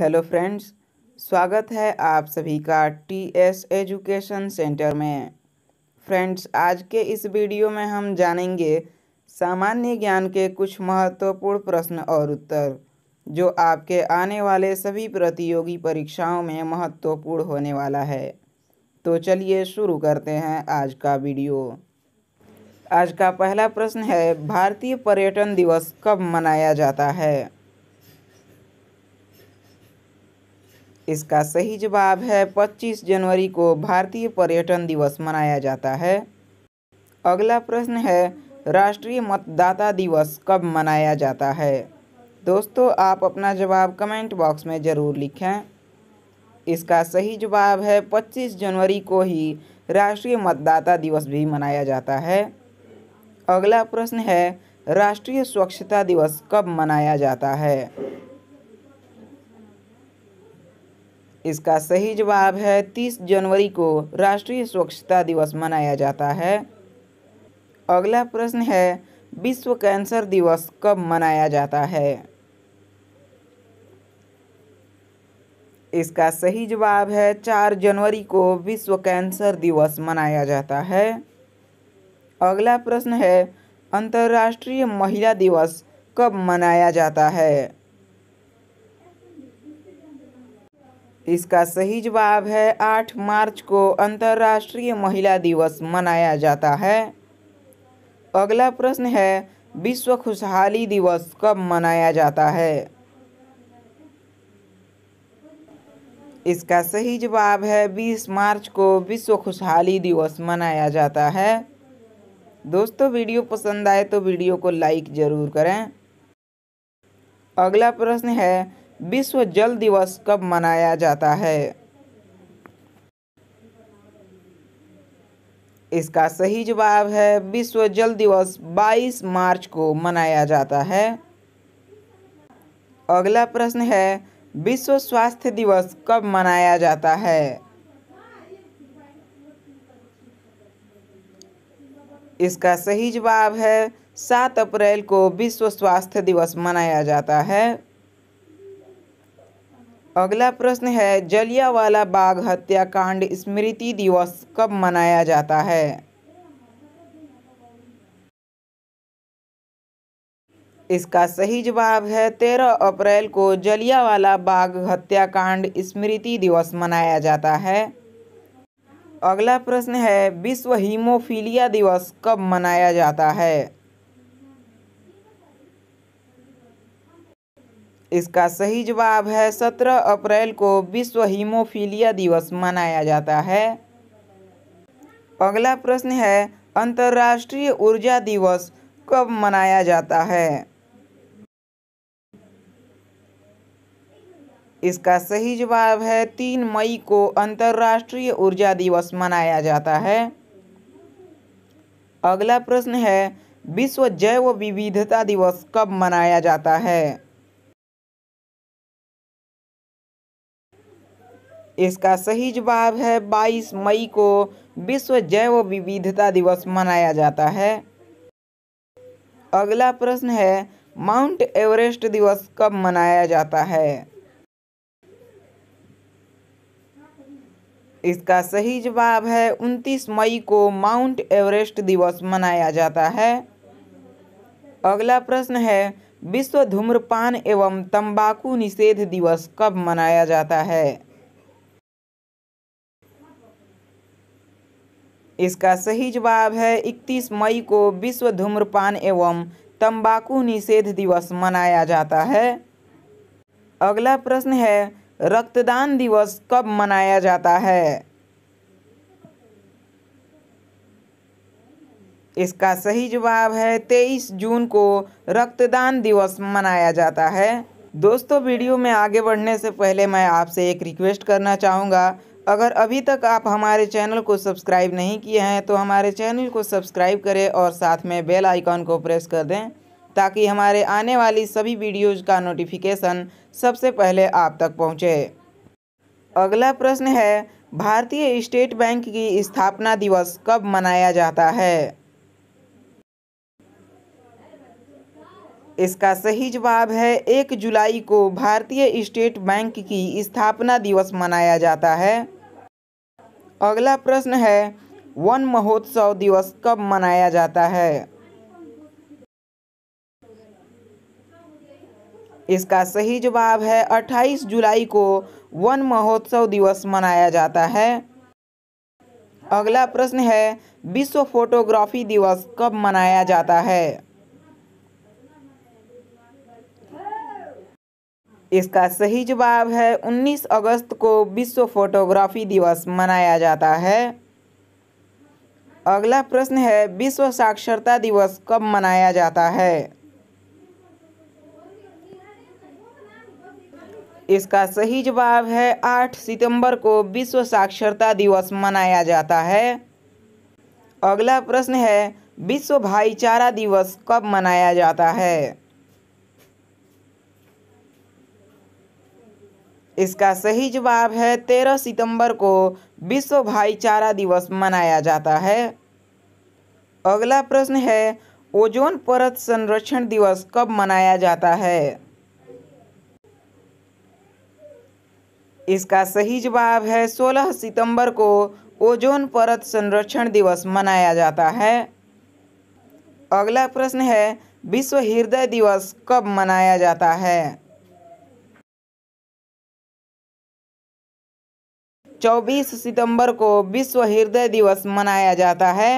hello friends स्वागत है आप सभी का टी एस एजुकेशन सेंटर में फ्रेंड्स आज के इस वीडियो में हम जानेंगे सामान्य ज्ञान के कुछ महत्वपूर्ण प्रश्न और उत्तर जो आपके आने वाले सभी प्रतियोगी परीक्षाओं में महत्वपूर्ण होने वाला है तो चलिए शुरू करते हैं आज का वीडियो आज का पहला प्रश्न है भारतीय पर्यटन दिवस कब मनाया जाता है इसका सही जवाब है 25 जनवरी को भारतीय पर्यटन दिवस मनाया जाता है अगला प्रश्न है राष्ट्रीय मतदाता दिवस कब मनाया जाता है दोस्तों आप अपना जवाब कमेंट बॉक्स में ज़रूर लिखें इसका सही जवाब है 25 जनवरी को ही राष्ट्रीय मतदाता दिवस भी मनाया जाता है अगला प्रश्न है राष्ट्रीय स्वच्छता दिवस कब मनाया जाता है इसका सही जवाब है 30 जनवरी को राष्ट्रीय स्वच्छता दिवस मनाया जाता है अगला प्रश्न है विश्व कैंसर दिवस कब मनाया जाता है इसका सही जवाब है चार जनवरी को विश्व कैंसर दिवस मनाया जाता है अगला प्रश्न है अंतर्राष्ट्रीय महिला दिवस कब मनाया जाता है इसका सही जवाब है आठ मार्च को अंतर्राष्ट्रीय महिला दिवस मनाया जाता है अगला प्रश्न है विश्व खुशहाली दिवस कब मनाया जाता है इसका सही जवाब है 20 मार्च को विश्व खुशहाली दिवस मनाया जाता है दोस्तों वीडियो पसंद आए तो वीडियो को लाइक ज़रूर करें अगला प्रश्न है विश्व जल दिवस कब मनाया जाता है इसका सही जवाब है विश्व जल दिवस 22 मार्च को मनाया जाता है अगला प्रश्न है विश्व स्वास्थ्य दिवस कब मनाया जाता है इसका सही जवाब है सात अप्रैल को विश्व स्वास्थ्य दिवस मनाया जाता है अगला प्रश्न है जलियावाला बाग हत्याकांड स्मृति दिवस कब मनाया जाता है इसका सही जवाब है तेरह अप्रैल को जलियावाला बाग हत्याकांड स्मृति दिवस मनाया जाता है अगला प्रश्न है विश्व हीमोफीलिया दिवस कब मनाया जाता है इसका सही जवाब है सत्रह अप्रैल को विश्व हीमोफीलिया दिवस मनाया जाता है अगला प्रश्न है अंतर्राष्ट्रीय ऊर्जा दिवस कब मनाया जाता है इसका सही जवाब है तीन मई को अंतर्राष्ट्रीय ऊर्जा दिवस मनाया जाता है अगला प्रश्न है विश्व जैव विविधता दिवस कब मनाया जाता है इसका सही जवाब है 22 मई को विश्व जैव विविधता दिवस मनाया जाता है अगला प्रश्न है माउंट एवरेस्ट दिवस कब मनाया जाता है इसका सही जवाब है 29 मई को माउंट एवरेस्ट दिवस मनाया जाता है अगला प्रश्न है विश्व धूम्रपान एवं तंबाकू निषेध दिवस कब मनाया जाता है इसका सही जवाब है 31 मई को विश्व धूम्रपान एवं तंबाकू निषेध दिवस मनाया जाता है अगला प्रश्न है रक्तदान दिवस कब मनाया जाता है इसका सही जवाब है 23 जून को रक्तदान दिवस मनाया जाता है दोस्तों वीडियो में आगे बढ़ने से पहले मैं आपसे एक रिक्वेस्ट करना चाहूँगा अगर अभी तक आप हमारे चैनल को सब्सक्राइब नहीं किए हैं तो हमारे चैनल को सब्सक्राइब करें और साथ में बेल आइकॉन को प्रेस कर दें ताकि हमारे आने वाली सभी वीडियोज़ का नोटिफिकेशन सबसे पहले आप तक पहुँचे अगला प्रश्न है भारतीय स्टेट बैंक की स्थापना दिवस कब मनाया जाता है इसका सही जवाब है एक जुलाई को भारतीय स्टेट बैंक की स्थापना दिवस मनाया जाता है अगला प्रश्न है वन महोत्सव दिवस कब मनाया जाता है इसका सही जवाब है 28 जुलाई को वन महोत्सव दिवस मनाया जाता है अगला प्रश्न है विश्व फोटोग्राफी दिवस कब मनाया जाता है इसका सही जवाब है 19 अगस्त को विश्व फोटोग्राफी दिवस मनाया जाता है अगला प्रश्न है विश्व साक्षरता दिवस कब मनाया जाता है इसका सही जवाब है 8 सितंबर को विश्व साक्षरता दिवस मनाया जाता है अगला प्रश्न है विश्व भाईचारा दिवस कब मनाया जाता है इसका सही जवाब है तेरह सितंबर को विश्व भाईचारा दिवस मनाया जाता है अगला प्रश्न है ओजोन परत संरक्षण दिवस कब मनाया जाता है इसका सही जवाब है 16 सितंबर को ओजोन परत संरक्षण दिवस मनाया जाता है अगला प्रश्न है विश्व हृदय दिवस कब मनाया जाता है 24 सितंबर को विश्व हृदय दिवस मनाया जाता है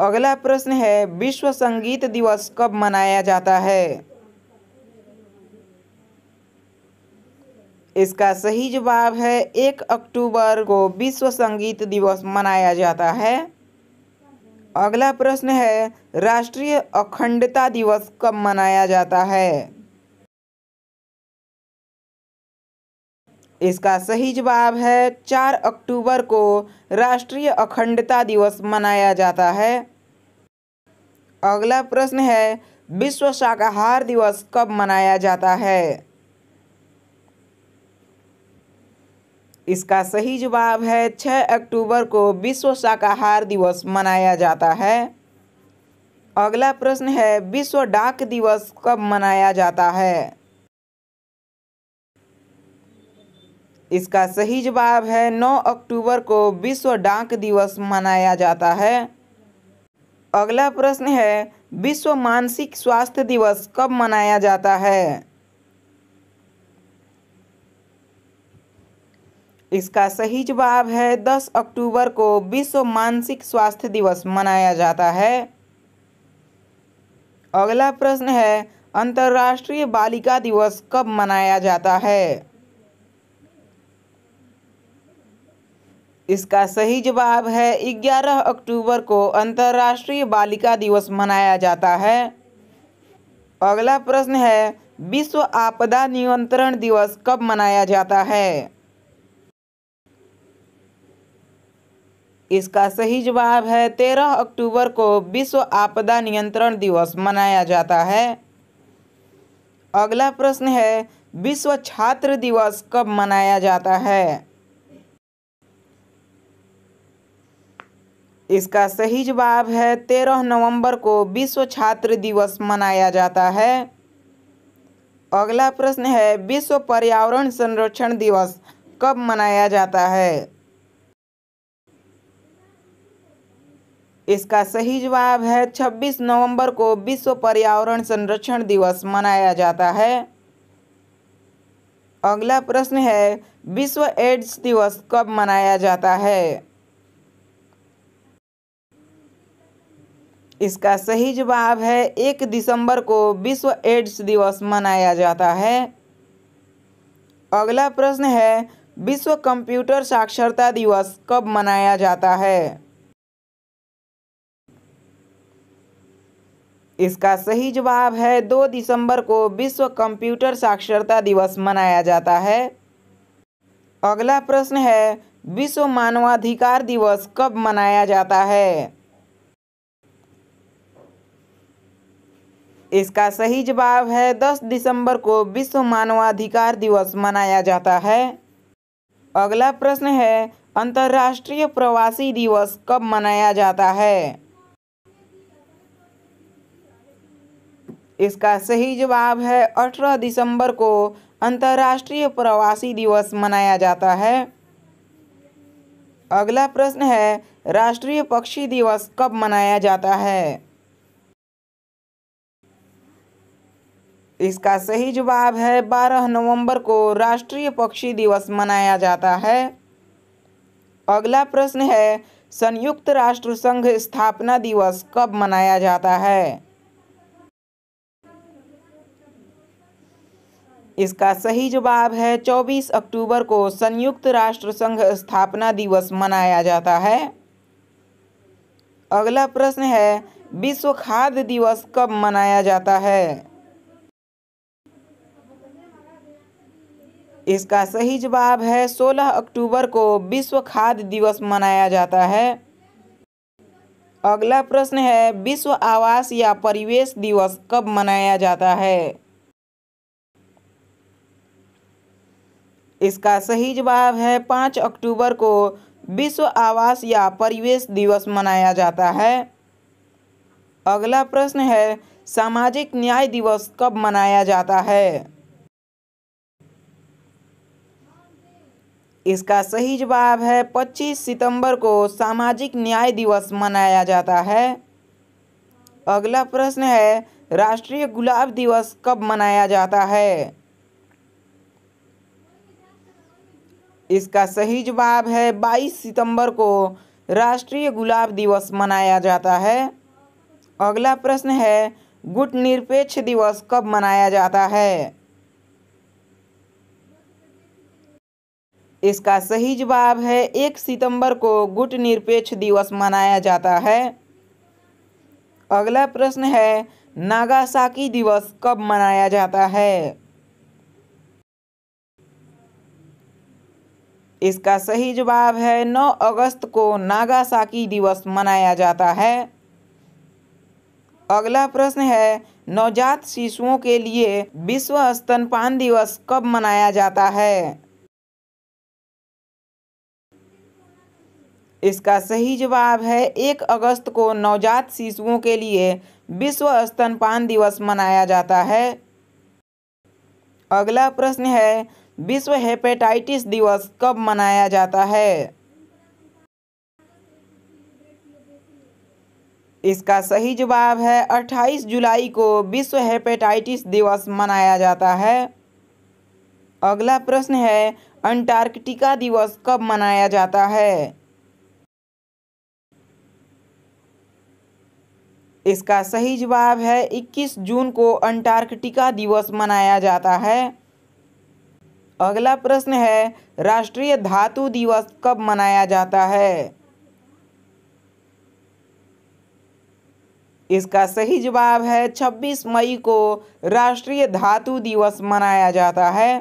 अगला प्रश्न है विश्व संगीत दिवस कब मनाया जाता है इसका सही जवाब है एक अक्टूबर को विश्व संगीत दिवस मनाया जाता है अगला प्रश्न है राष्ट्रीय अखंडता दिवस कब मनाया जाता है इसका सही जवाब है चार अक्टूबर को राष्ट्रीय अखंडता दिवस मनाया जाता है अगला प्रश्न है विश्व शाकाहार दिवस कब मनाया जाता है इसका सही जवाब है छः अक्टूबर को विश्व शाकाहार दिवस मनाया जाता है अगला प्रश्न है विश्व डाक दिवस कब मनाया जाता है इसका सही जवाब है 9 अक्टूबर को विश्व डाक दिवस मनाया जाता है अगला प्रश्न है विश्व मानसिक स्वास्थ्य दिवस कब मनाया जाता है इसका सही जवाब है 10 अक्टूबर को विश्व मानसिक स्वास्थ्य दिवस मनाया जाता है अगला प्रश्न है अंतर्राष्ट्रीय बालिका दिवस कब मनाया जाता है इसका सही जवाब है 11 अक्टूबर को अंतर्राष्ट्रीय बालिका दिवस मनाया जाता है अगला प्रश्न है विश्व आपदा नियंत्रण दिवस कब मनाया जाता है इसका सही जवाब है तेरह अक्टूबर को विश्व आपदा नियंत्रण दिवस मनाया जाता है अगला प्रश्न है विश्व छात्र दिवस कब मनाया जाता है इसका सही जवाब है तेरह नवंबर को विश्व छात्र दिवस मनाया जाता है अगला प्रश्न है विश्व पर्यावरण संरक्षण दिवस कब मनाया जाता है इसका सही जवाब है 26 नवंबर को विश्व पर्यावरण संरक्षण दिवस मनाया जाता है अगला प्रश्न है विश्व एड्स दिवस कब मनाया जाता है इसका सही जवाब है एक दिसंबर को विश्व एड्स दिवस मनाया जाता है अगला प्रश्न है विश्व कंप्यूटर साक्षरता दिवस कब मनाया जाता है इसका सही जवाब है दो दिसंबर को विश्व कंप्यूटर साक्षरता दिवस मनाया जाता है अगला प्रश्न है विश्व मानवाधिकार दिवस कब मनाया जाता है इसका सही जवाब है 10 दिसंबर को विश्व मानवाधिकार दिवस मनाया जाता है अगला प्रश्न है अंतर्राष्ट्रीय प्रवासी दिवस कब मनाया जाता है इसका सही जवाब है 18 दिसंबर को अंतर्राष्ट्रीय प्रवासी दिवस मनाया जाता है अगला प्रश्न है राष्ट्रीय पक्षी दिवस कब मनाया जाता है इसका सही जवाब है 12 नवंबर को राष्ट्रीय पक्षी दिवस मनाया जाता है अगला प्रश्न है संयुक्त राष्ट्र संघ स्थापना दिवस कब मनाया जाता है इसका सही जवाब है 24 अक्टूबर को संयुक्त राष्ट्र संघ स्थापना दिवस मनाया जाता है अगला प्रश्न है विश्व खाद्य दिवस कब मनाया जाता है इसका सही जवाब है 16 अक्टूबर को विश्व खाद्य दिवस मनाया जाता है अगला प्रश्न है विश्व आवास या परिवेश दिवस कब मनाया जाता है इसका सही जवाब है पाँच अक्टूबर को विश्व आवास या परिवेश दिवस मनाया जाता है अगला प्रश्न है सामाजिक न्याय दिवस कब मनाया जाता है इसका सही जवाब है 25 सितंबर को सामाजिक न्याय दिवस मनाया जाता है अगला प्रश्न है राष्ट्रीय गुलाब दिवस कब मनाया जाता है इसका सही जवाब है 22 सितंबर को राष्ट्रीय गुलाब दिवस मनाया जाता है अगला प्रश्न है गुट निरपेक्ष दिवस कब मनाया जाता है इसका सही जवाब है एक सितंबर को गुट निरपेक्ष दिवस मनाया जाता है अगला प्रश्न है नागासाकी दिवस कब मनाया जाता है इसका सही जवाब है 9 अगस्त को नागासाकी दिवस मनाया जाता है अगला प्रश्न है नवजात शिशुओं के लिए विश्व स्तनपान दिवस कब मनाया जाता है इसका सही जवाब है एक अगस्त को नवजात शिशुओं के लिए विश्व स्तनपान दिवस मनाया जाता है अगला प्रश्न है विश्व हेपेटाइटिस दिवस कब मनाया जाता है इसका सही जवाब है 28 जुलाई को विश्व हेपेटाइटिस दिवस मनाया जाता है अगला प्रश्न है अंटार्कटिका दिवस कब मनाया जाता है इसका सही जवाब है 21 जून को अंटार्कटिका दिवस मनाया जाता है अगला प्रश्न है राष्ट्रीय धातु दिवस कब मनाया जाता है इसका सही जवाब है 26 मई को राष्ट्रीय धातु दिवस मनाया जाता है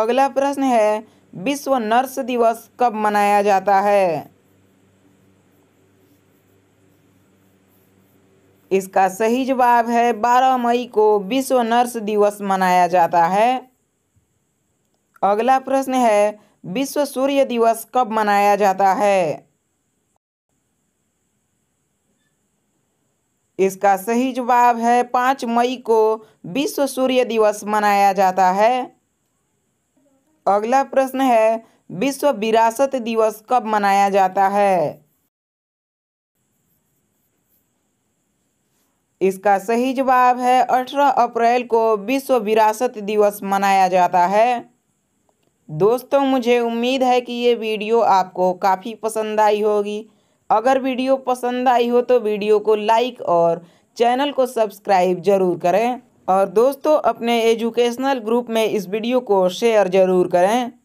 अगला प्रश्न है विश्व नर्स दिवस कब मनाया जाता है इसका सही जवाब है 12 मई को विश्व नर्स दिवस मनाया जाता है अगला प्रश्न है विश्व सूर्य दिवस कब मनाया जाता है इसका सही जवाब है पांच मई को विश्व सूर्य दिवस मनाया जाता है अगला प्रश्न है विश्व विरासत दिवस कब मनाया जाता है इसका सही जवाब है अठारह अप्रैल को विश्व विरासत दिवस मनाया जाता है दोस्तों मुझे उम्मीद है कि ये वीडियो आपको काफ़ी पसंद आई होगी अगर वीडियो पसंद आई हो तो वीडियो को लाइक और चैनल को सब्सक्राइब जरूर करें और दोस्तों अपने एजुकेशनल ग्रुप में इस वीडियो को शेयर ज़रूर करें